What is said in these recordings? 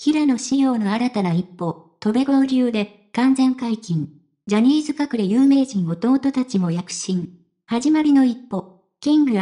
平野仕様の新たな一歩、戸部合流で完全解禁。ジャニーズ隠れ有名人弟たちも躍進。始まりの一歩、キング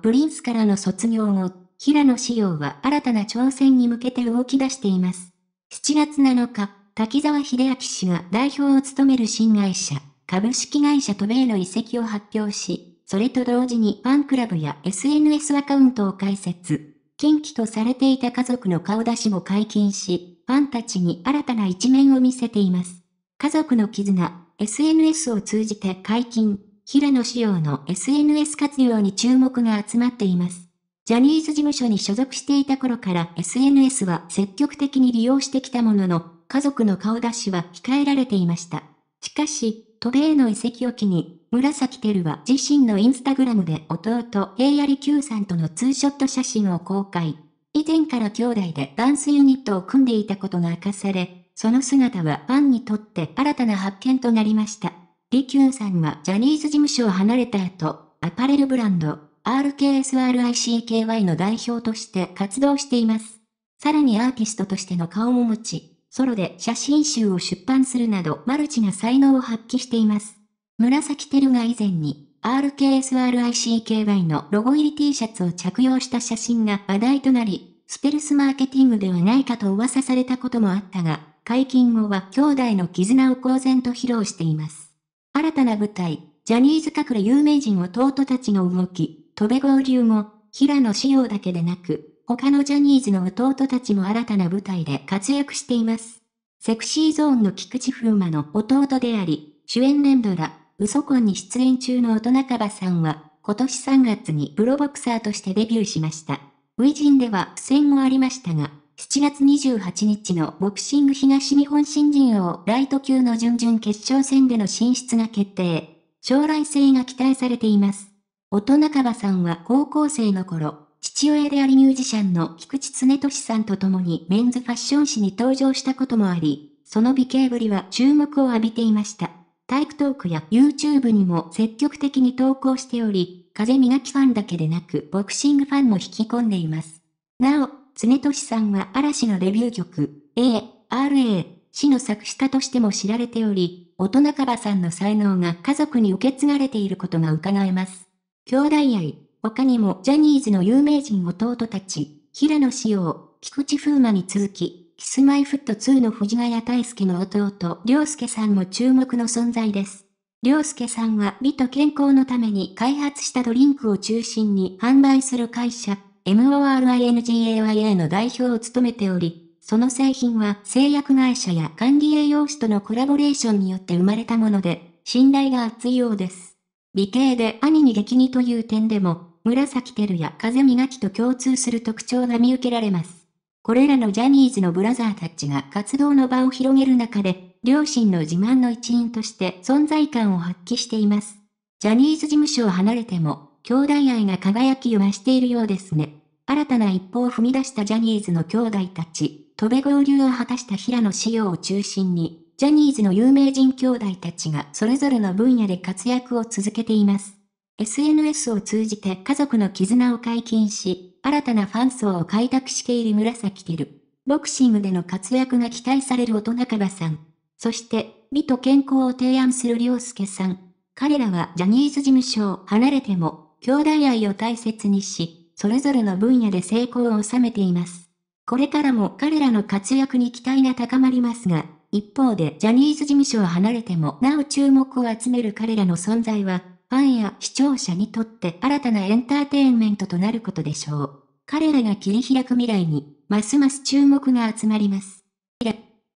プリンスからの卒業後、平野仕様は新たな挑戦に向けて動き出しています。7月7日、滝沢秀明氏が代表を務める新会社、株式会社べへの移籍を発表し、それと同時にファンクラブや SNS アカウントを開設。禁忌とされていた家族の顔出しも解禁し、ファンたちに新たな一面を見せています。家族の絆、SNS を通じて解禁、平野仕様の SNS 活用に注目が集まっています。ジャニーズ事務所に所属していた頃から SNS は積極的に利用してきたものの、家族の顔出しは控えられていました。しかし、渡米の遺跡を機に、紫テルは自身のインスタグラムで弟、平槍 Q さんとのツーショット写真を公開。以前から兄弟でダンスユニットを組んでいたことが明かされ、その姿はファンにとって新たな発見となりました。リキューさんはジャニーズ事務所を離れた後、アパレルブランド、RKSRICKY の代表として活動しています。さらにアーティストとしての顔も持ち、ソロで写真集を出版するなどマルチな才能を発揮しています。紫テルが以前に RKSRICKY のロゴ入り T シャツを着用した写真が話題となり、ステルスマーケティングではないかと噂されたこともあったが、解禁後は兄弟の絆を公然と披露しています。新たな舞台、ジャニーズ隠れ有名人弟たちの動き、飛べ合流後、平野紫耀だけでなく、他のジャニーズの弟たちも新たな舞台で活躍しています。セクシーゾーンの菊池風磨の弟であり、主演連ドラ、ウソコンに出演中の大人カバさんは、今年3月にプロボクサーとしてデビューしました。ウィジンでは苦戦もありましたが、7月28日のボクシング東日本新人王ライト級の準々決勝戦での進出が決定。将来性が期待されています。大人カバさんは高校生の頃、父親でありミュージシャンの菊池恒俊さんと共にメンズファッション誌に登場したこともあり、その美形ぶりは注目を浴びていました。体育トークや YouTube にも積極的に投稿しており、風磨きファンだけでなくボクシングファンも引き込んでいます。なお、常俊さんは嵐のデビュー曲、A、RA、死の作詞家としても知られており、大人かばさんの才能が家族に受け継がれていることが伺えます。兄弟愛、他にもジャニーズの有名人弟たち、平野紫耀、菊池風磨に続き、キスマイフット2の藤ヶ谷大輔の弟、良介さんも注目の存在です。良介さんは美と健康のために開発したドリンクを中心に販売する会社、MORINGAYA の代表を務めており、その製品は製薬会社や管理栄養士とのコラボレーションによって生まれたもので、信頼が厚いようです。美形で兄に激似という点でも、紫照や風磨きと共通する特徴が見受けられます。これらのジャニーズのブラザーたちが活動の場を広げる中で、両親の自慢の一員として存在感を発揮しています。ジャニーズ事務所を離れても、兄弟愛が輝きを増しているようですね。新たな一歩を踏み出したジャニーズの兄弟たち、戸辺合流を果たした平野紫耀を中心に、ジャニーズの有名人兄弟たちがそれぞれの分野で活躍を続けています。SNS を通じて家族の絆を解禁し、新たなファン層を開拓している紫テル。ボクシングでの活躍が期待される人半ばさん。そして、美と健康を提案する良介さん。彼らはジャニーズ事務所を離れても、兄弟愛を大切にし、それぞれの分野で成功を収めています。これからも彼らの活躍に期待が高まりますが、一方でジャニーズ事務所を離れてもなお注目を集める彼らの存在は、ファンや視聴者にとって新たなエンターテインメントとなることでしょう。彼らが切り開く未来に、ますます注目が集まります。